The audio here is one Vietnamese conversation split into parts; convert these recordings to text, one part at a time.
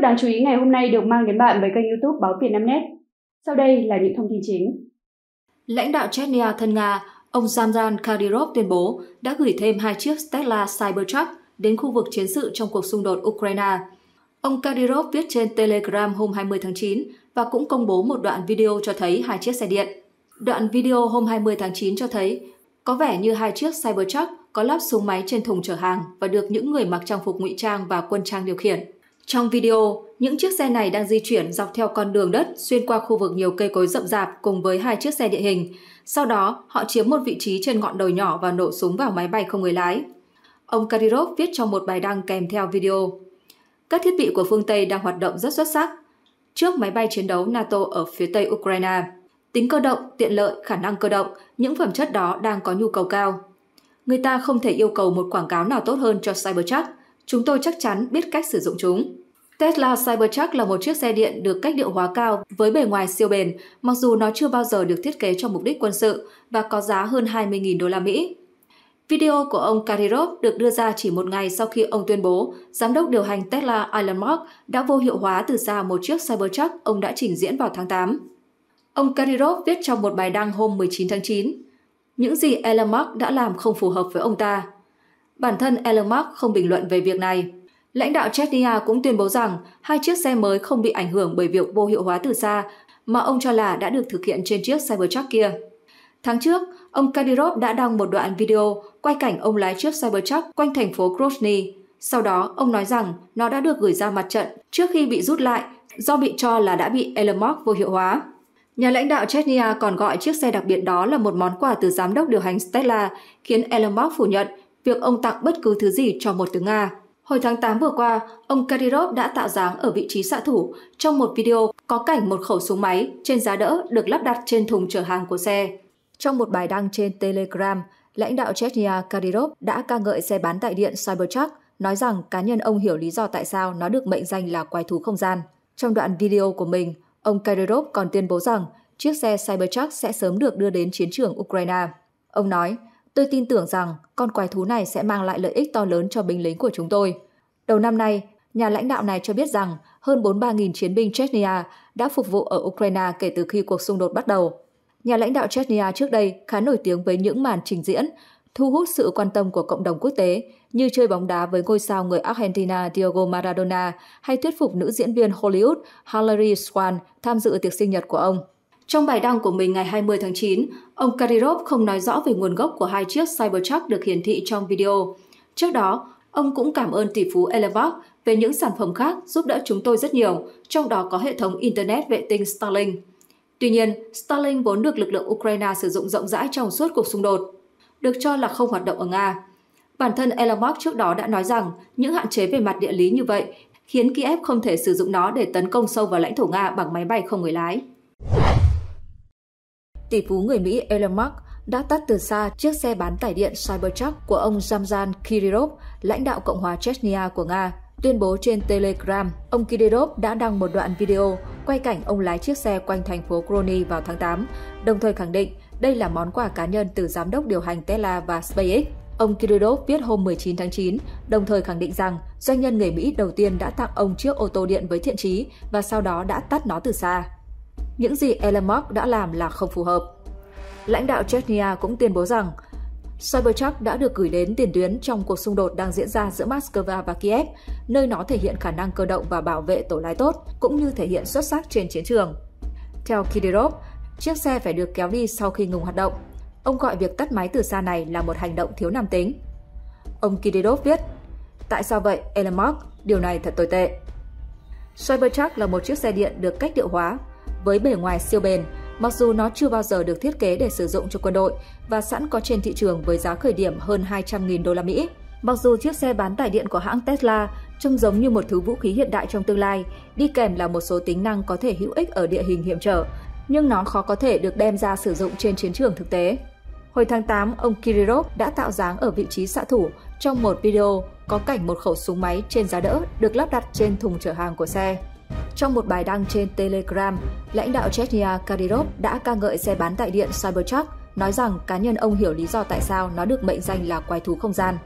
tức đáng chú ý ngày hôm nay được mang đến bạn với kênh youtube Báo Việt Nam Net. Sau đây là những thông tin chính. Lãnh đạo Chechnya thân Nga, ông Zamran Kadyrov tuyên bố đã gửi thêm hai chiếc Tesla Cybertruck đến khu vực chiến sự trong cuộc xung đột Ukraine. Ông Kadyrov viết trên Telegram hôm 20 tháng 9 và cũng công bố một đoạn video cho thấy hai chiếc xe điện. Đoạn video hôm 20 tháng 9 cho thấy có vẻ như hai chiếc Cybertruck có lắp súng máy trên thùng chở hàng và được những người mặc trang phục ngụy trang và quân trang điều khiển. Trong video, những chiếc xe này đang di chuyển dọc theo con đường đất xuyên qua khu vực nhiều cây cối rậm rạp cùng với hai chiếc xe địa hình. Sau đó, họ chiếm một vị trí trên ngọn đồi nhỏ và nổ súng vào máy bay không người lái. Ông Kadyrov viết trong một bài đăng kèm theo video. Các thiết bị của phương Tây đang hoạt động rất xuất sắc trước máy bay chiến đấu NATO ở phía tây Ukraine. Tính cơ động, tiện lợi, khả năng cơ động, những phẩm chất đó đang có nhu cầu cao. Người ta không thể yêu cầu một quảng cáo nào tốt hơn cho Cybertruck. Chúng tôi chắc chắn biết cách sử dụng chúng. Tesla Cybertruck là một chiếc xe điện được cách điệu hóa cao với bề ngoài siêu bền, mặc dù nó chưa bao giờ được thiết kế cho mục đích quân sự và có giá hơn 20.000 đô la Mỹ. Video của ông Kadyrov được đưa ra chỉ một ngày sau khi ông tuyên bố giám đốc điều hành Tesla Elon Musk đã vô hiệu hóa từ xa một chiếc Cybertruck ông đã trình diễn vào tháng 8. Ông Kadyrov viết trong một bài đăng hôm 19 tháng 9, những gì Elon Musk đã làm không phù hợp với ông ta. Bản thân Elon Musk không bình luận về việc này. Lãnh đạo Chechnya cũng tuyên bố rằng hai chiếc xe mới không bị ảnh hưởng bởi việc vô hiệu hóa từ xa mà ông cho là đã được thực hiện trên chiếc Cybertruck kia. Tháng trước, ông Kadyrov đã đăng một đoạn video quay cảnh ông lái chiếc Cybertruck quanh thành phố Grozny. Sau đó, ông nói rằng nó đã được gửi ra mặt trận trước khi bị rút lại do bị cho là đã bị Elon Musk vô hiệu hóa. Nhà lãnh đạo Chechnya còn gọi chiếc xe đặc biệt đó là một món quà từ giám đốc điều hành Tesla, khiến Elon Musk phủ nhận việc ông tặng bất cứ thứ gì cho một tướng Nga. Hồi tháng 8 vừa qua, ông Kadyrov đã tạo dáng ở vị trí xạ thủ trong một video có cảnh một khẩu súng máy trên giá đỡ được lắp đặt trên thùng chở hàng của xe. Trong một bài đăng trên Telegram, lãnh đạo Chechnya Kadyrov đã ca ngợi xe bán tại điện Cybertruck, nói rằng cá nhân ông hiểu lý do tại sao nó được mệnh danh là quái thú không gian. Trong đoạn video của mình, ông Kadyrov còn tuyên bố rằng chiếc xe Cybertruck sẽ sớm được đưa đến chiến trường Ukraine. Ông nói, Tôi tin tưởng rằng con quái thú này sẽ mang lại lợi ích to lớn cho binh lính của chúng tôi. Đầu năm nay, nhà lãnh đạo này cho biết rằng hơn 43.000 chiến binh Chechnya đã phục vụ ở Ukraine kể từ khi cuộc xung đột bắt đầu. Nhà lãnh đạo Chechnya trước đây khá nổi tiếng với những màn trình diễn, thu hút sự quan tâm của cộng đồng quốc tế như chơi bóng đá với ngôi sao người Argentina Diego Maradona hay thuyết phục nữ diễn viên Hollywood Hilary Swan tham dự tiệc sinh nhật của ông. Trong bài đăng của mình ngày 20 tháng 9, ông Kadyrov không nói rõ về nguồn gốc của hai chiếc Cybertruck được hiển thị trong video. Trước đó, ông cũng cảm ơn tỷ phú Elon Musk về những sản phẩm khác giúp đỡ chúng tôi rất nhiều, trong đó có hệ thống Internet vệ tinh Starlink. Tuy nhiên, Starlink vốn được lực lượng Ukraine sử dụng rộng rãi trong suốt cuộc xung đột, được cho là không hoạt động ở Nga. Bản thân Elon Musk trước đó đã nói rằng những hạn chế về mặt địa lý như vậy khiến Kiev không thể sử dụng nó để tấn công sâu vào lãnh thổ Nga bằng máy bay không người lái tỷ phú người Mỹ Elon Musk đã tắt từ xa chiếc xe bán tải điện Cybertruck của ông Ramzan Kirillov, lãnh đạo Cộng hòa Chechnya của Nga. Tuyên bố trên Telegram, ông Kirillov đã đăng một đoạn video quay cảnh ông lái chiếc xe quanh thành phố Crony vào tháng 8, đồng thời khẳng định đây là món quà cá nhân từ giám đốc điều hành Tesla và SpaceX. Ông Kirillov viết hôm 19 tháng 9, đồng thời khẳng định rằng doanh nhân người Mỹ đầu tiên đã tặng ông chiếc ô tô điện với thiện chí và sau đó đã tắt nó từ xa những gì Elon Musk đã làm là không phù hợp. Lãnh đạo Chechnya cũng tuyên bố rằng Cybertruck đã được gửi đến tiền tuyến trong cuộc xung đột đang diễn ra giữa Moscow và Kiev, nơi nó thể hiện khả năng cơ động và bảo vệ tổ lái tốt, cũng như thể hiện xuất sắc trên chiến trường. Theo Kidirov, chiếc xe phải được kéo đi sau khi ngừng hoạt động. Ông gọi việc tắt máy từ xa này là một hành động thiếu nam tính. Ông Kidirov viết, Tại sao vậy, Elon Musk? Điều này thật tồi tệ. Cybertruck là một chiếc xe điện được cách điệu hóa với bề ngoài siêu bền, mặc dù nó chưa bao giờ được thiết kế để sử dụng cho quân đội và sẵn có trên thị trường với giá khởi điểm hơn 200.000 đô la Mỹ. Mặc dù chiếc xe bán tải điện của hãng Tesla trông giống như một thứ vũ khí hiện đại trong tương lai, đi kèm là một số tính năng có thể hữu ích ở địa hình hiểm trở, nhưng nó khó có thể được đem ra sử dụng trên chiến trường thực tế. Hồi tháng 8, ông Kirillov đã tạo dáng ở vị trí xạ thủ trong một video có cảnh một khẩu súng máy trên giá đỡ được lắp đặt trên thùng chở hàng của xe. Trong một bài đăng trên Telegram, lãnh đạo Chechnya Kadyrov đã ca ngợi xe bán tại điện Cybertruck, nói rằng cá nhân ông hiểu lý do tại sao nó được mệnh danh là quái thú không gian.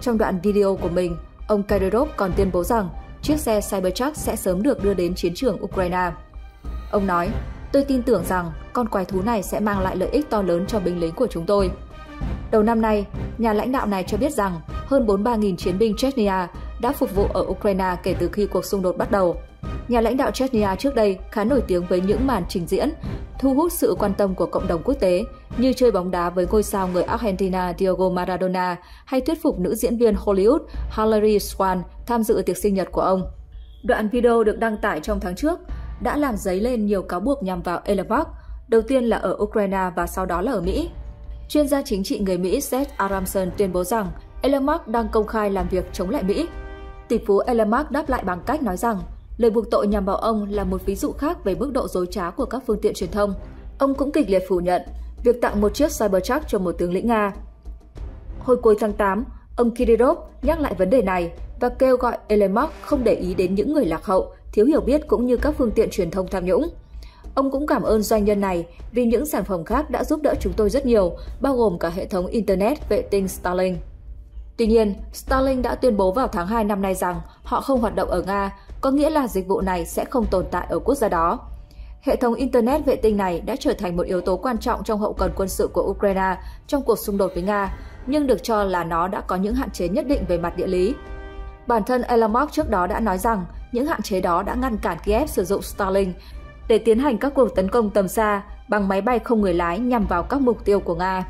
Trong đoạn video của mình, ông Kadyrov còn tuyên bố rằng chiếc xe Cybertruck sẽ sớm được đưa đến chiến trường Ukraine. Ông nói, tôi tin tưởng rằng con quái thú này sẽ mang lại lợi ích to lớn cho binh lính của chúng tôi. Đầu năm nay, nhà lãnh đạo này cho biết rằng hơn 43.000 chiến binh Chechnya đã phục vụ ở Ukraine kể từ khi cuộc xung đột bắt đầu nhà lãnh đạo Chechnya trước đây khá nổi tiếng với những màn trình diễn, thu hút sự quan tâm của cộng đồng quốc tế như chơi bóng đá với ngôi sao người Argentina Diego Maradona hay thuyết phục nữ diễn viên Hollywood Hilary Swan tham dự tiệc sinh nhật của ông. Đoạn video được đăng tải trong tháng trước đã làm dấy lên nhiều cáo buộc nhằm vào Elevak, đầu tiên là ở Ukraine và sau đó là ở Mỹ. Chuyên gia chính trị người Mỹ Seth Aramson tuyên bố rằng Elon Musk đang công khai làm việc chống lại Mỹ. Tỷ phú Elon Musk đáp lại bằng cách nói rằng Lời buộc tội nhằm vào ông là một ví dụ khác về mức độ dối trá của các phương tiện truyền thông. Ông cũng kịch liệt phủ nhận việc tặng một chiếc Cybertruck cho một tướng lĩnh Nga. Hồi cuối tháng 8, ông Kirillov nhắc lại vấn đề này và kêu gọi Elon Musk không để ý đến những người lạc hậu, thiếu hiểu biết cũng như các phương tiện truyền thông tham nhũng. Ông cũng cảm ơn doanh nhân này vì những sản phẩm khác đã giúp đỡ chúng tôi rất nhiều, bao gồm cả hệ thống Internet vệ tinh Starlink. Tuy nhiên, Starlink đã tuyên bố vào tháng 2 năm nay rằng họ không hoạt động ở Nga có nghĩa là dịch vụ này sẽ không tồn tại ở quốc gia đó. Hệ thống Internet vệ tinh này đã trở thành một yếu tố quan trọng trong hậu cần quân sự của Ukraine trong cuộc xung đột với Nga, nhưng được cho là nó đã có những hạn chế nhất định về mặt địa lý. Bản thân Elon Musk trước đó đã nói rằng những hạn chế đó đã ngăn cản Kiev sử dụng Starlink để tiến hành các cuộc tấn công tầm xa bằng máy bay không người lái nhằm vào các mục tiêu của Nga.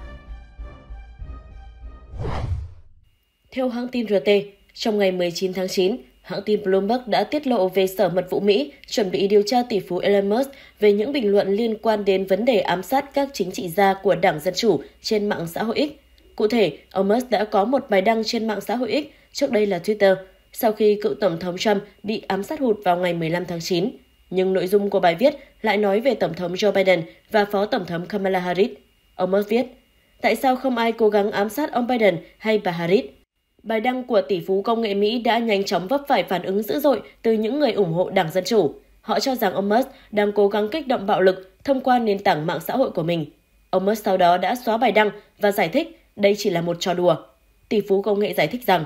Theo hãng tin RT, trong ngày 19 tháng 9, Hãng tin Bloomberg đã tiết lộ về Sở Mật vụ Mỹ chuẩn bị điều tra tỷ phú Elon Musk về những bình luận liên quan đến vấn đề ám sát các chính trị gia của Đảng Dân Chủ trên mạng xã hội X. Cụ thể, ông Musk đã có một bài đăng trên mạng xã hội X, trước đây là Twitter, sau khi cựu Tổng thống Trump bị ám sát hụt vào ngày 15 tháng 9. Nhưng nội dung của bài viết lại nói về Tổng thống Joe Biden và Phó Tổng thống Kamala Harris. Ông Musk viết, Tại sao không ai cố gắng ám sát ông Biden hay bà Harris? Bài đăng của tỷ phú công nghệ Mỹ đã nhanh chóng vấp phải phản ứng dữ dội từ những người ủng hộ Đảng Dân Chủ. Họ cho rằng ông Musk đang cố gắng kích động bạo lực thông qua nền tảng mạng xã hội của mình. Ông Musk sau đó đã xóa bài đăng và giải thích đây chỉ là một trò đùa. Tỷ phú công nghệ giải thích rằng,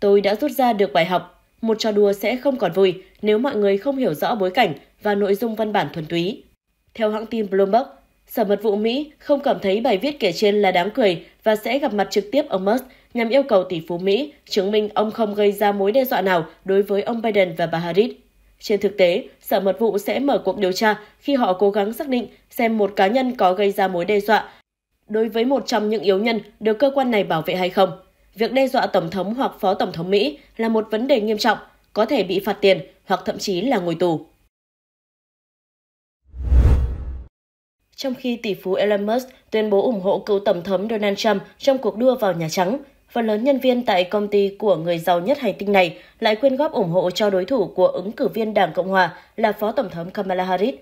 tôi đã rút ra được bài học, một trò đùa sẽ không còn vui nếu mọi người không hiểu rõ bối cảnh và nội dung văn bản thuần túy. Theo hãng tin Bloomberg, Sở Mật vụ Mỹ không cảm thấy bài viết kể trên là đáng cười và sẽ gặp mặt trực tiếp ông Musk nhằm yêu cầu tỷ phú Mỹ chứng minh ông không gây ra mối đe dọa nào đối với ông Biden và bà Harris. Trên thực tế, Sở Mật vụ sẽ mở cuộc điều tra khi họ cố gắng xác định xem một cá nhân có gây ra mối đe dọa đối với một trong những yếu nhân được cơ quan này bảo vệ hay không. Việc đe dọa Tổng thống hoặc Phó Tổng thống Mỹ là một vấn đề nghiêm trọng, có thể bị phạt tiền hoặc thậm chí là ngồi tù. Trong khi tỷ phú Elon Musk tuyên bố ủng hộ cựu Tổng thống Donald Trump trong cuộc đua vào Nhà Trắng, phần lớn nhân viên tại công ty của người giàu nhất hành tinh này lại quyên góp ủng hộ cho đối thủ của ứng cử viên Đảng Cộng Hòa là Phó Tổng thống Kamala Harris.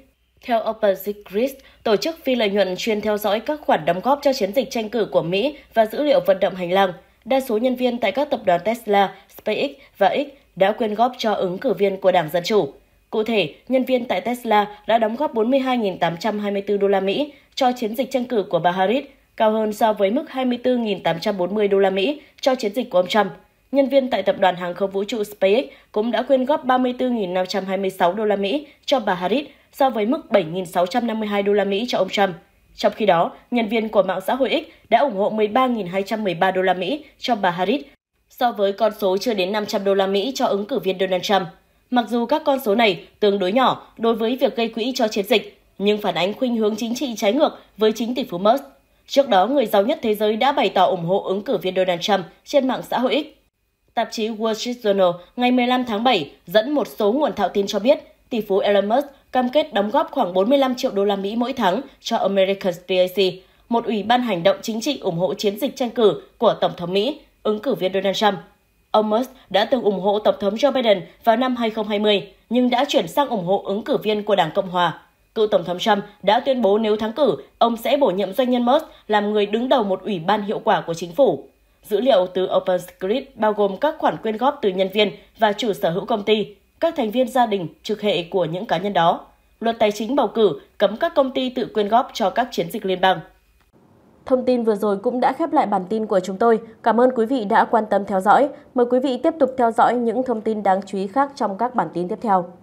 Theo Open Secrets, tổ chức phi lợi nhuận chuyên theo dõi các khoản đóng góp cho chiến dịch tranh cử của Mỹ và dữ liệu vận động hành lang. Đa số nhân viên tại các tập đoàn Tesla, SpaceX và X đã quyên góp cho ứng cử viên của Đảng Dân Chủ. Cụ thể, nhân viên tại Tesla đã đóng góp 42.824 đô la Mỹ cho chiến dịch tranh cử của bà Harris cao hơn so với mức 24.840 đô la Mỹ cho chiến dịch của ông Trump. Nhân viên tại tập đoàn hàng không vũ trụ SpaceX cũng đã quyên góp 34.526 đô la Mỹ cho bà Harris so với mức 7.652 đô la Mỹ cho ông Trump. Trong khi đó, nhân viên của mạng xã hội X đã ủng hộ 13.213 đô la Mỹ cho bà Harris so với con số chưa đến 500 đô la Mỹ cho ứng cử viên Donald Trump. Mặc dù các con số này tương đối nhỏ đối với việc gây quỹ cho chiến dịch, nhưng phản ánh khuynh hướng chính trị trái ngược với chính tỷ phú Musk. Trước đó, người giàu nhất thế giới đã bày tỏ ủng hộ ứng cử viên Donald Trump trên mạng xã hội X. Tạp chí Wall Street Journal ngày 15 tháng 7 dẫn một số nguồn thạo tin cho biết tỷ phú Elon Musk cam kết đóng góp khoảng 45 triệu đô la Mỹ mỗi tháng cho American PAC, một ủy ban hành động chính trị ủng hộ chiến dịch tranh cử của Tổng thống Mỹ, ứng cử viên Donald Trump. Ông Musk đã từng ủng hộ Tổng thống Joe Biden vào năm 2020, nhưng đã chuyển sang ủng hộ ứng cử viên của Đảng Cộng Hòa Cựu Tổng thống Trump đã tuyên bố nếu thắng cử, ông sẽ bổ nhiệm doanh nhân Musk làm người đứng đầu một ủy ban hiệu quả của chính phủ. Dữ liệu từ OpenScript bao gồm các khoản quyên góp từ nhân viên và chủ sở hữu công ty, các thành viên gia đình, trực hệ của những cá nhân đó. Luật tài chính bầu cử cấm các công ty tự quyên góp cho các chiến dịch liên bang. Thông tin vừa rồi cũng đã khép lại bản tin của chúng tôi. Cảm ơn quý vị đã quan tâm theo dõi. Mời quý vị tiếp tục theo dõi những thông tin đáng chú ý khác trong các bản tin tiếp theo.